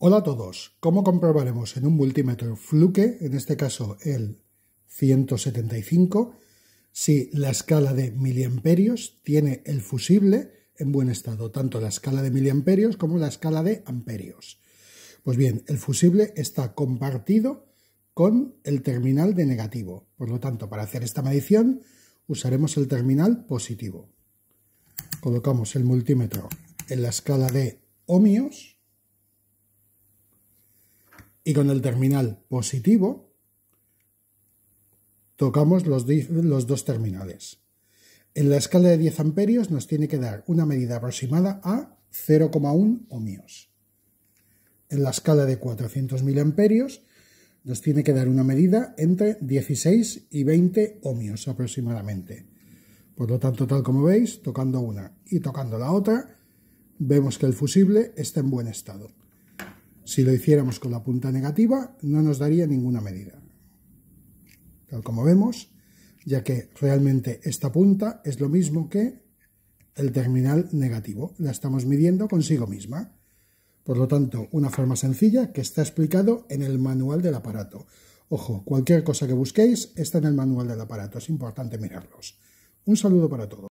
Hola a todos. ¿Cómo comprobaremos en un multímetro Fluke, en este caso el 175, si la escala de miliamperios tiene el fusible en buen estado, tanto la escala de miliamperios como la escala de amperios? Pues bien, el fusible está compartido con el terminal de negativo. Por lo tanto, para hacer esta medición usaremos el terminal positivo. Colocamos el multímetro en la escala de ohmios y con el terminal positivo tocamos los, dos terminales. En la escala de 10 amperios nos tiene que dar una medida aproximada a 0,1 ohmios. En la escala de 400.000 amperios nos tiene que dar una medida entre 16 y 20 ohmios aproximadamente. Por lo tanto, tal como veis, tocando una y tocando la otra, vemos que el fusible está en buen estado. Si lo hiciéramos con la punta negativa, no nos daría ninguna medida. Tal como vemos, ya que realmente esta punta es lo mismo que el terminal negativo. La estamos midiendo consigo misma. Por lo tanto, una forma sencilla que está explicado en el manual del aparato. Ojo, cualquier cosa que busquéis está en el manual del aparato, es importante mirarlos. Un saludo para todos.